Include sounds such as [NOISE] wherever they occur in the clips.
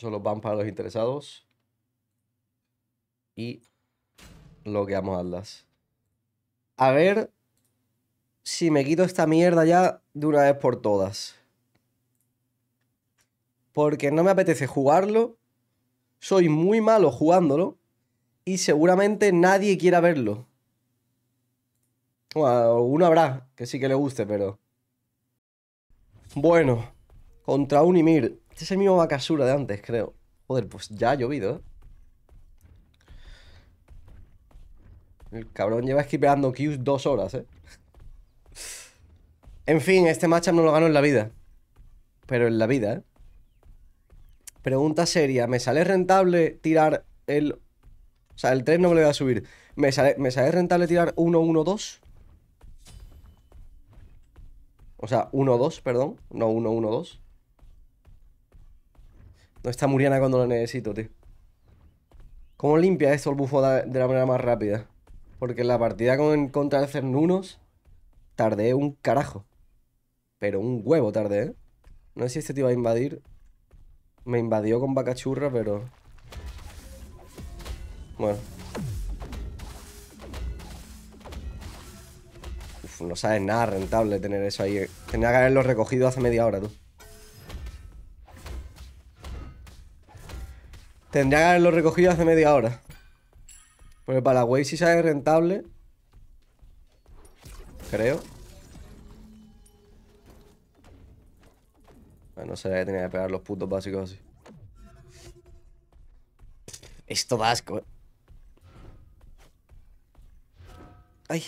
solo van para los interesados. Y que Atlas. A ver si me quito esta mierda ya de una vez por todas. Porque no me apetece jugarlo. Soy muy malo jugándolo. Y seguramente nadie quiera verlo. Bueno, uno habrá que sí que le guste, pero... Bueno, contra Unimir. Este es el mismo Bakasura de antes, creo. Joder, pues ya ha llovido, ¿eh? El cabrón lleva esquipeando Qs dos horas, ¿eh? En fin, este matchup no lo gano en la vida. Pero en la vida, ¿eh? Pregunta seria. ¿Me sale rentable tirar el... O sea, el 3 no me lo voy a subir. ¿me sale rentable tirar 1-1-2? O sea, 1-2, perdón. No 1-1-2. No está Muriana cuando lo necesito, tío. ¿Cómo limpia esto el bufo de la manera más rápida? Porque en la partida con, contra el Cernunos tardé un carajo. Pero un huevo tardé, ¿eh? No sé si este te iba a invadir. Me invadió con vaca churra, pero... Bueno. no sabes nada rentable tener eso ahí. Eh. Tenía que haberlo recogido hace media hora, tú. Tendría que haberlo recogido hace media hora. Porque para la wave sale rentable. Creo. No sé, tenía que pegar los putos básicos así. Esto da asco, eh. Ay.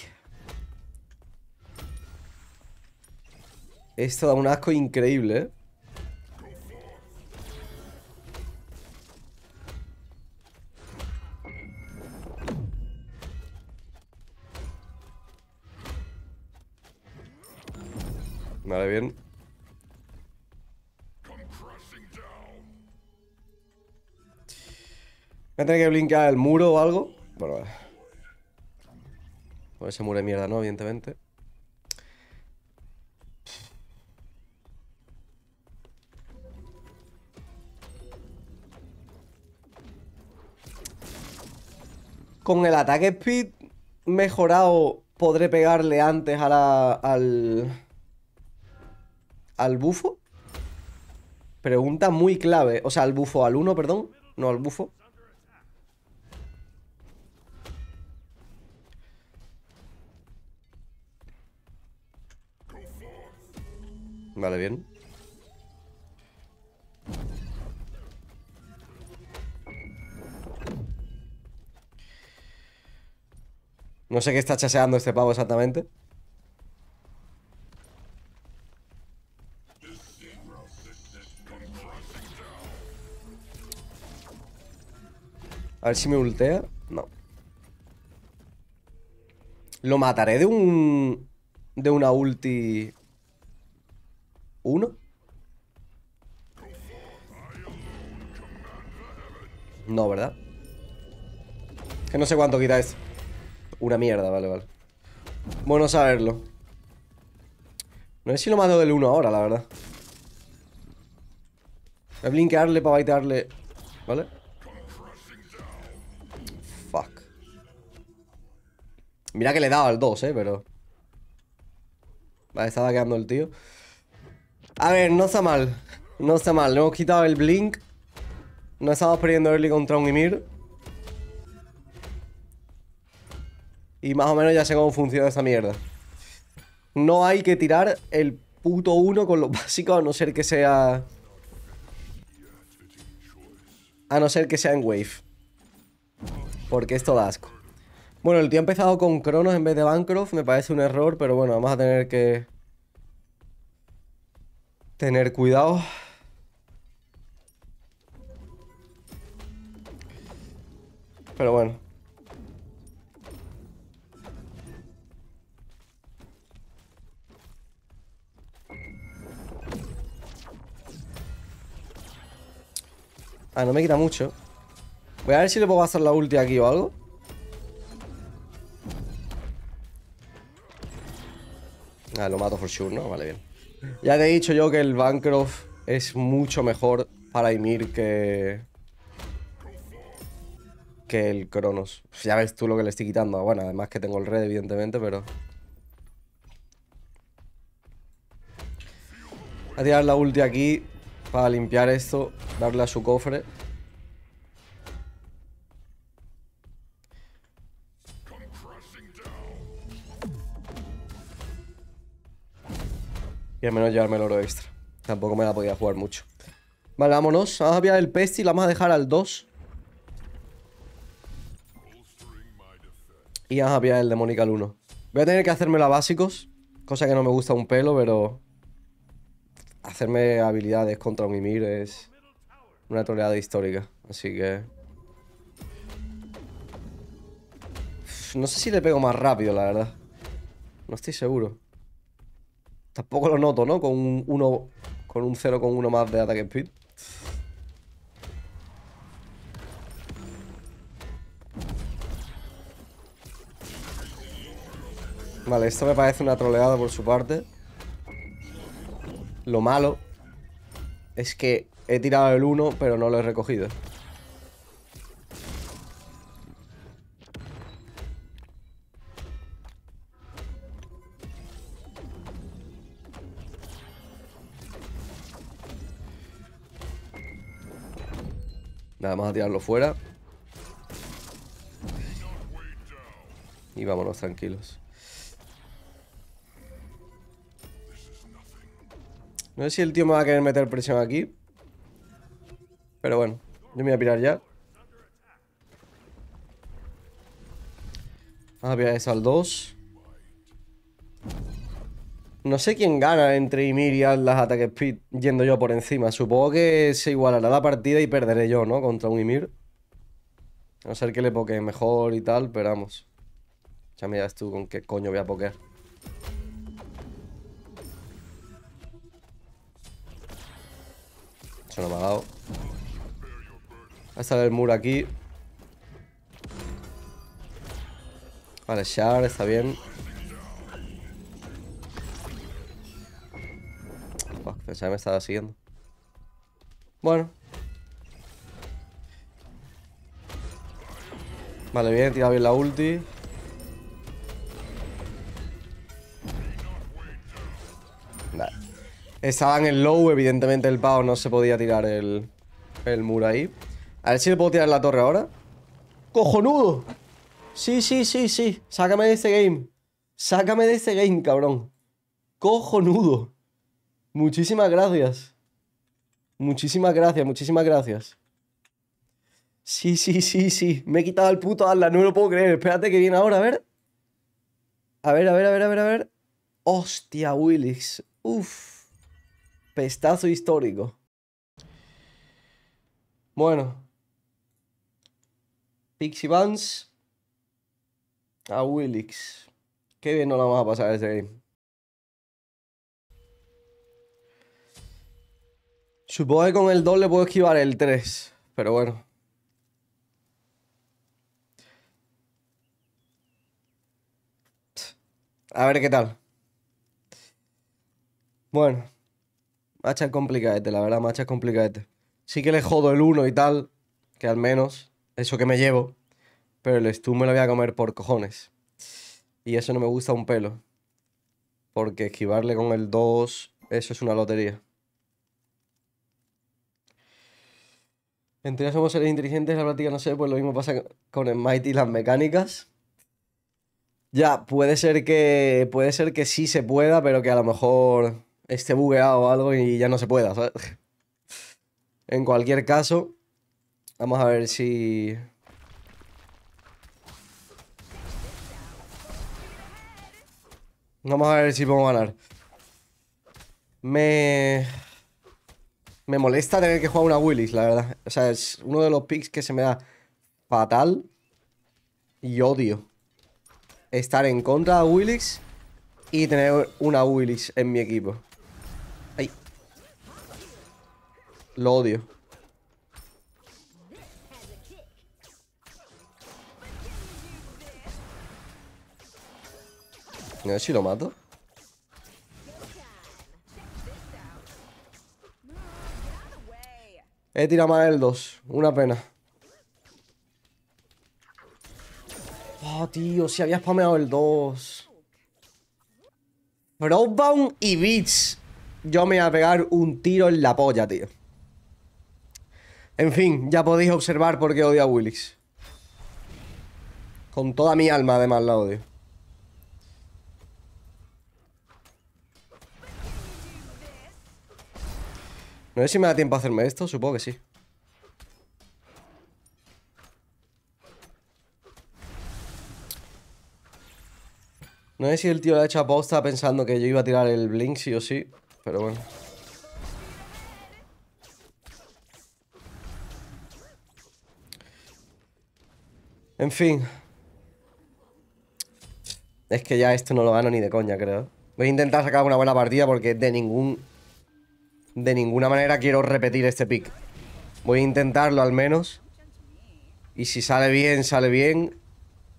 Esto da un asco increíble, eh. bien. Voy a tener que brincar el muro o algo. Bueno, ese muro de mierda, ¿no? Evidentemente. Con el ataque speed mejorado podré pegarle antes al, al bufo? Pregunta muy clave. O sea, al bufo, al uno, perdón. No al bufo. Vale, bien. No sé qué está chaseando este pavo exactamente. ver si me ultea. No. Lo mataré de un... De una ulti... ¿Uno? No, ¿verdad? Que no sé cuánto quita esto Una mierda, vale, vale. Bueno saberlo. No sé si lo mato del 1 ahora, la verdad. Voy a blinkearle para baitearle. ¿Vale? Mira que le he dado al 2, eh, pero... Vale, ah, estaba quedando el tío. A ver, no está mal. No está mal. Le hemos quitado el blink. No estamos perdiendo early contra un Ymir. Y más o menos ya sé cómo funciona esta mierda. No hay que tirar el puto 1 con lo [LAUGHS] básico a no ser que sea... A no ser que sea en wave. Porque esto da asco. Bueno, el tío ha empezado con Cronos en vez de Bancroft, me parece un error, pero bueno, vamos a tener que... Tener cuidado. Pero bueno. Ah, no me quita mucho. Voy a ver si le puedo pasar la ulti aquí o algo. Ah, lo mato for sure, ¿no? Vale, bien. Ya te he dicho yo que el Bancroft es mucho mejor para Ymir que... Que el Cronos. Pues ya ves tú lo que le estoy quitando. Bueno, además que tengo el red, evidentemente, pero... Voy a tirar la ulti aquí para limpiar esto, darle a su cofre. Y al menos llevarme el oro extra. Tampoco me la podía jugar mucho. Vale, vámonos. Vamos a pillar el Pestil. Vamos a dejar al 2. Y vamos a pillar el Demonical 1. Voy a tener que la básicos. Cosa que no me gusta un pelo, pero... Hacerme habilidades contra un Ymir es... Una troleada histórica. Así que... No sé si le pego más rápido, la verdad. No estoy seguro. Tampoco lo noto, ¿no? Con un con un cero con uno más de ataque speed. Vale, esto me parece una troleada por su parte. Lo malo es que he tirado el 1, pero no lo he recogido. Vamos a tirarlo fuera. Y vámonos tranquilos. No sé si el tío me va a querer meter presión aquí. Pero bueno, yo me voy a pirar ya. Vamos a pirar al 2. No sé quién gana entre Ymir y Atlas Attack Speed yendo yo por encima. Supongo que se igualará la partida y perderé yo, ¿no? Contra un Ymir. A no ser que le poke mejor y tal, pero vamos. Ya miras tú con qué coño voy a pokear. Eso no me ha dado. Va a el muro aquí. Vale, Shard, está bien. Pensaba me estaba siguiendo. Bueno. Vale, bien, he tirado bien la ulti. Vale. Estaba en el low, evidentemente el pavo no se podía tirar el, el muro ahí. A ver si le puedo tirar la torre ahora. ¡Cojonudo! Sí, sí, sí, sí. Sácame de este game. Sácame de este game, cabrón. ¡Cojonudo! Muchísimas gracias. Muchísimas gracias, muchísimas gracias. Sí, sí, sí, sí. Me he quitado el puto ala, no me lo puedo creer. Espérate que viene ahora, a ver. A ver, a ver, a ver, a ver, a ver. Hostia, Willix. Uf. Pestazo histórico. Bueno. Pixie A Willix. Qué bien no la vamos a pasar este game. Supongo que con el 2 le puedo esquivar el 3, pero bueno. A ver qué tal. Bueno. Macha complicadete, la verdad, macha complicadete. Sí que le jodo el 1 y tal, que al menos, eso que me llevo. Pero el Stu me lo voy a comer por cojones. Y eso no me gusta un pelo. Porque esquivarle con el 2, eso es una lotería. Entre somos seres inteligentes, la práctica no sé, pues lo mismo pasa con el Mighty y las mecánicas. Ya, puede ser que. Puede ser que sí se pueda, pero que a lo mejor esté bugueado o algo y ya no se pueda, ¿sabes? [LAUGHS] En cualquier caso, vamos a ver si. Vamos a ver si puedo ganar. Me. Me molesta tener que jugar una Willis, la verdad. O sea, es uno de los picks que se me da fatal. Y odio estar en contra de Willis y tener una Willis en mi equipo. Ay. Lo odio. A ver si lo mato. He tirado mal el 2. Una pena. Oh, tío, si había spameado el 2. Broadbound y Beats. Yo me voy a pegar un tiro en la polla, tío. En fin, ya podéis observar por qué odio a Willix. Con toda mi alma, además, la odio. No sé si me da tiempo a hacerme esto, supongo que sí. No sé si el tío le ha hecho posta pensando que yo iba a tirar el blink sí o sí, pero bueno. En fin. Es que ya esto no lo gano ni de coña, creo. Voy a intentar sacar una buena partida porque de ningún de ninguna manera quiero repetir este pick. Voy a intentarlo al menos. Y si sale bien, sale bien.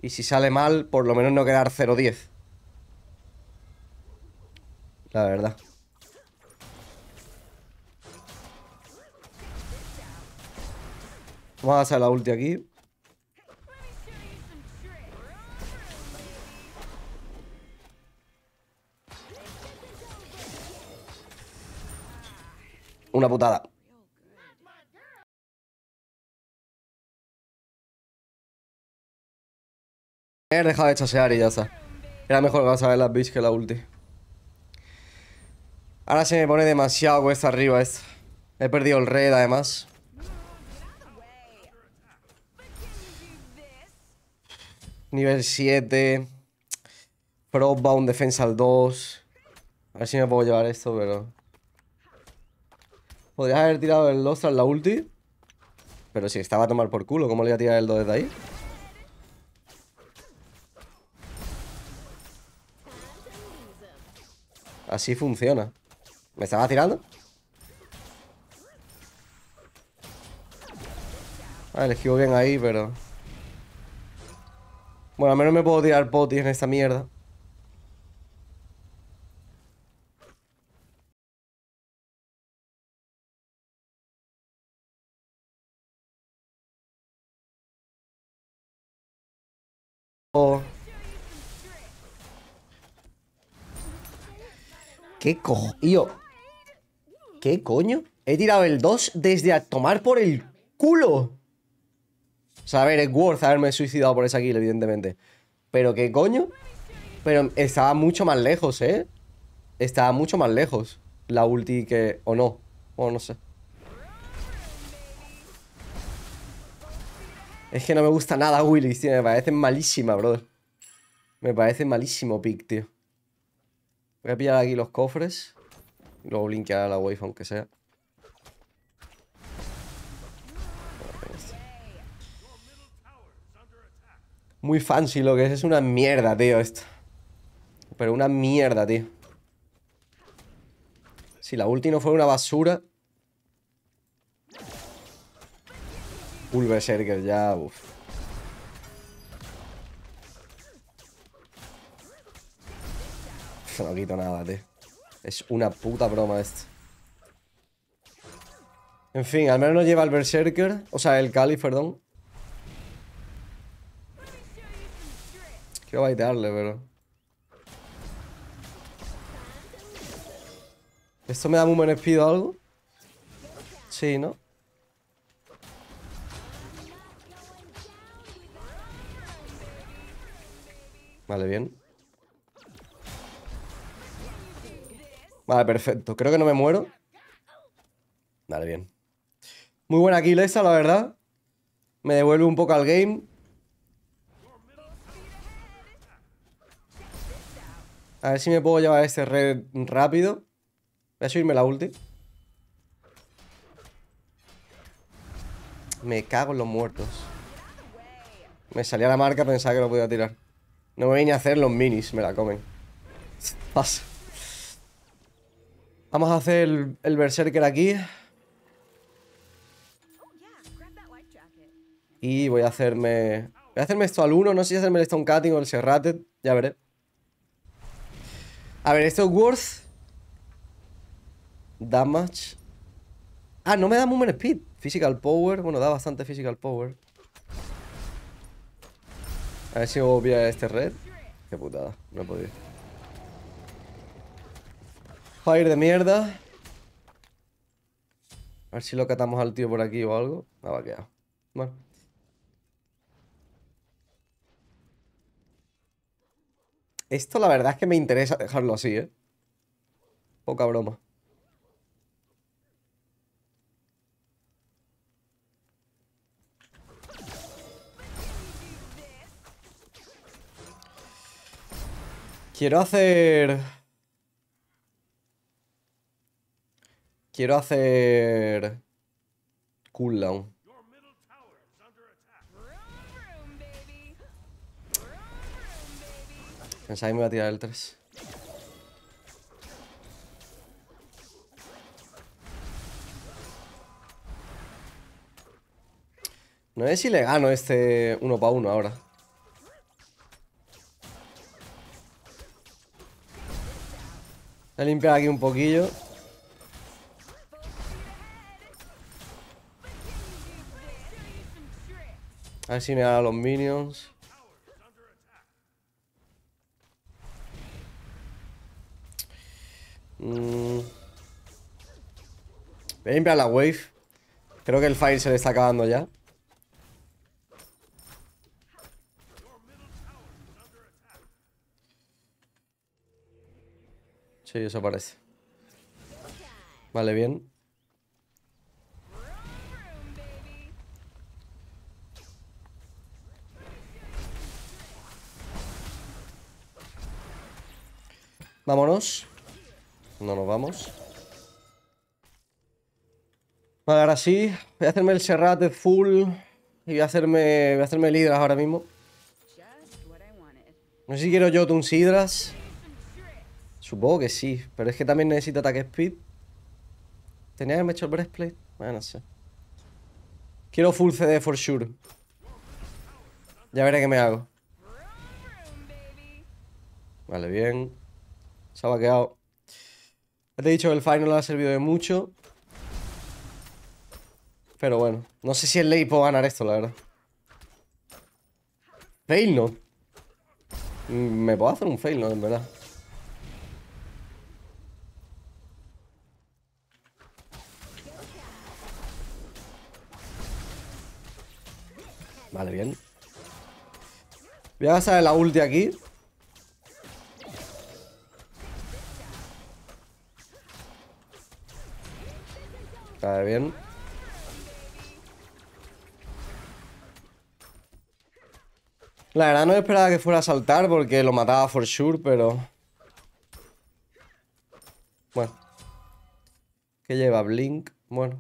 Y si sale mal, por lo menos no quedar 0-10. La verdad. Vamos a hacer la ulti aquí. una putada. He dejado de chasear y ya está. Era mejor vas a ver las bitch que la ulti. Ahora se me pone demasiado cuesta arriba esto. He perdido el red además. Nivel 7. Probound defensa al 2. A ver si me puedo llevar esto, pero... Podrías haber tirado el 2 tras la ulti. Pero si estaba a tomar por culo, ¿cómo le voy a tirar el 2 desde ahí? Así funciona. ¿Me estaba tirando? Ah, le bien ahí, pero... Bueno, al menos me puedo tirar potis en esta mierda. ¿Qué cojo? ¿qué coño? He tirado el 2 desde a tomar por el culo. O sea, a ver, es worth haberme suicidado por esa kill, evidentemente. Pero ¿qué coño? Pero estaba mucho más lejos, ¿eh? Estaba mucho más lejos la ulti que... o no. O no sé. Es que no me gusta nada Willis, tío. Me parece malísima, brother. Me parece malísimo pick, tío. Voy a pillar aquí los cofres. Y luego linkear a la wave, aunque sea. Muy fancy lo que es. Es una mierda, tío, esto. Pero una mierda, tío. Si la ulti no fue una basura... que ya... uff. No quito nada, tío. Es una puta broma esto. En fin, al menos nos lleva el Berserker. O sea, el Cali, perdón. Quiero baitearle, pero... ¿Esto me da muy buen speed o algo? Sí, ¿no? Vale, bien. Vale, perfecto. Creo que no me muero. Vale, bien. Muy buena kill esta, la verdad. Me devuelve un poco al game. A ver si me puedo llevar este red rápido. Voy a subirme la ulti. Me cago en los muertos. Me salía la marca, pensaba que lo podía tirar. No me vine a hacer los minis, me la comen. paso Vamos a hacer el, berserker aquí. Y voy a hacerme... Voy a hacerme esto al 1, no sé si hacerme el Stone Cutting o el Serrated, ya veré. A ver, esto es worth... Damage. Ah, no me da movement speed. Physical power. Bueno, da bastante physical power. A ver si voy copiar este red. Qué putada, no he podido ir de mierda. A ver si lo catamos al tío por aquí o algo. Me va a quedar. Esto la verdad es que me interesa dejarlo así, ¿eh? Poca broma. Quiero hacer... Quiero hacer... Cooldown. Pensaba que me iba a tirar el 3. No sé si le gano este uno para uno ahora. Voy a limpiar aquí un poquillo. A ver si me da los minions. Mm. Voy a limpiar la wave. Creo que el fire se le está acabando ya. Sí, eso parece. Vale, bien. Vámonos. No nos vamos. Vale, ahora sí. Voy a hacerme el Serrat de full. Y voy a hacerme. hacerme el Hydras ahora mismo. No sé si quiero yo un sidras. Supongo que sí. Pero es que también necesito ataque speed. ¿Tenía que haberme hecho el breastplate? Bueno, no sé. Quiero full CD for sure. Ya veré qué me hago. Vale, bien. Se ha vaqueado. Ya te he dicho que el final no le ha servido de mucho. Pero bueno. No sé si el Ley puedo ganar esto, la verdad. Fail no. Mm, me puedo hacer un fail no, en verdad. Vale, bien. Voy a gastar la ulti aquí. bien. La verdad no esperaba que fuera a saltar porque lo mataba for sure, pero... Bueno. Que lleva Blink. Bueno.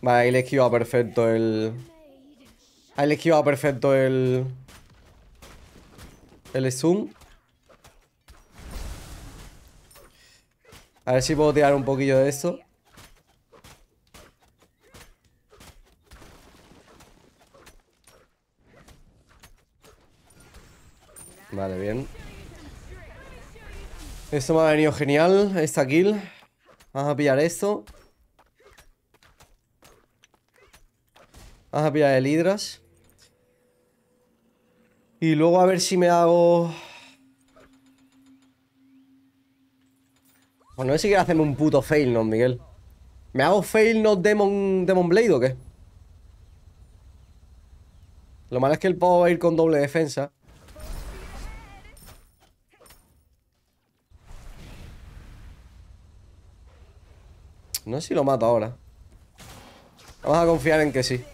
Vale, ahí le esquiva perfecto el... Ahí le esquiva perfecto el... El zoom. A ver si puedo tirar un poquillo de esto. Vale, bien. Esto me ha venido genial, esta kill. Vamos a pillar esto. Vamos a pillar el Hydras. Y luego a ver si me hago Pues no sé si quiero hacerme un puto fail, ¿no, Miguel? ¿Me hago fail no Demon, Demon Blade o qué? Lo malo es que el pavo va a ir con doble defensa. No sé si lo mato ahora. Vamos a confiar en que sí.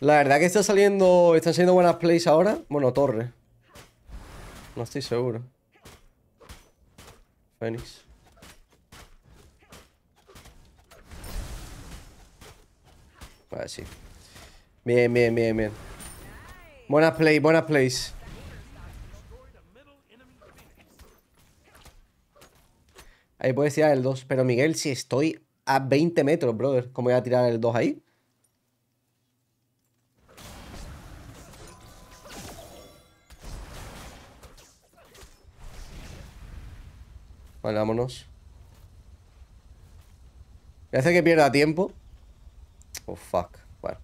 La verdad que está saliendo... Están saliendo buenas plays ahora. Bueno, torre. No estoy seguro. Fénix. Vale, sí. Bien, bien, bien, bien. Buenas plays, buenas plays. Ahí puedes tirar el 2. Pero Miguel, si estoy a 20 metros, brother, ¿cómo voy a tirar el 2 ahí? Vale, vámonos. hace que pierda tiempo. Oh, fuck. Bueno.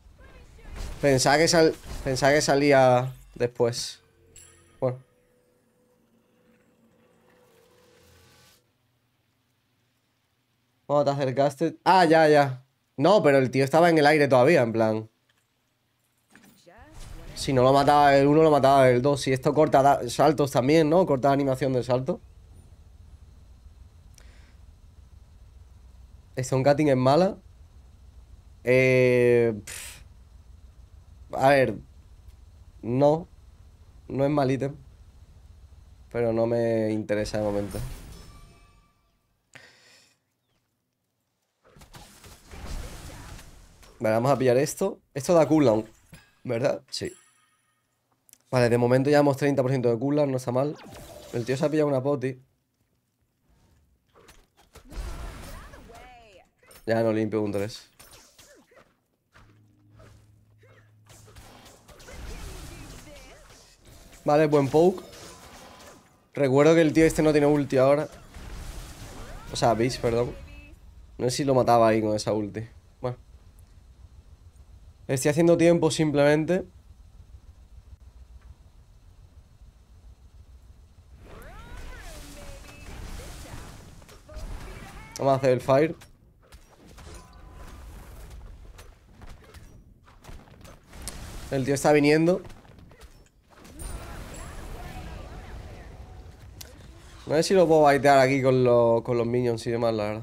Pensaba que, salía después. Bueno. Cuando oh, te acercaste... Ah, ya, ya. No, pero el tío estaba en el aire todavía, en plan... Si no lo mataba el uno lo mataba el 2. Si esto corta saltos también, ¿no? Corta animación de salto. Cutting es mala. Eh, a ver, no, no es mal ítem, pero no me interesa de momento. Vale, vamos a pillar esto. Esto da cooldown, ¿verdad? Sí. Vale, de momento ya hemos 30% de cooldown, no está mal. El tío se ha pillado una poti. Ya no limpio un 3. Vale, buen poke. Recuerdo que el tío este no tiene ulti ahora. O sea, Beast, perdón. No sé si lo mataba ahí con esa ulti. Bueno. Estoy haciendo tiempo simplemente. Vamos a hacer el fire. El tío está viniendo. No sé si lo puedo baitear aquí con, con los minions y demás, la verdad.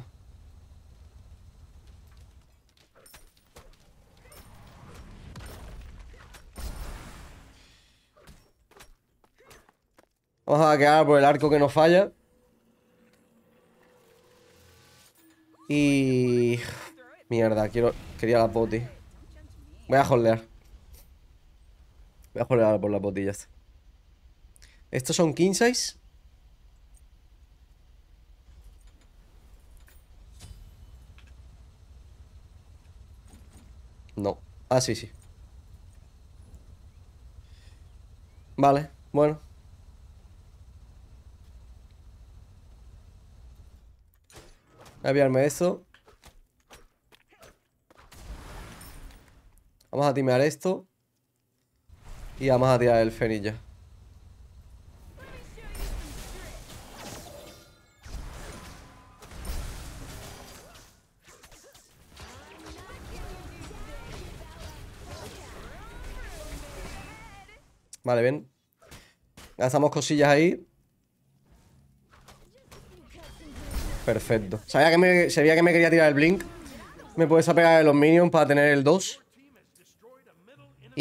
Vamos a quedar por el arco que nos falla. Y... Mierda, quiero... Quería la poti. Voy a holdear por las botillas. Estos son 15. No. Ah, sí, sí. Vale, bueno. Aviarme esto. Vamos a timear esto. Y vamos a tirar el fenilla. Vale, bien. Gastamos cosillas ahí. Perfecto. Sabía que me, que me quería tirar el blink. Me puedes apegar de los minions para tener el 2.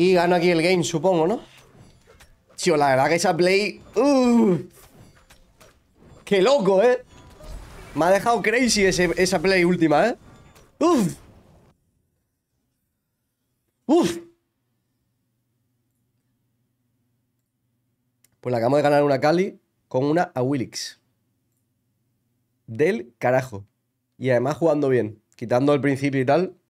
Y gano aquí el game, supongo, ¿no? Tío, la verdad que esa play... Uh. ¡Qué loco, eh! Me ha dejado crazy esa play última, ¿eh? ¡Uf! ¡Uf! Pues la acabamos de ganar una Cali con una a Willix. Del carajo. Y además jugando bien. Quitando el principio y tal,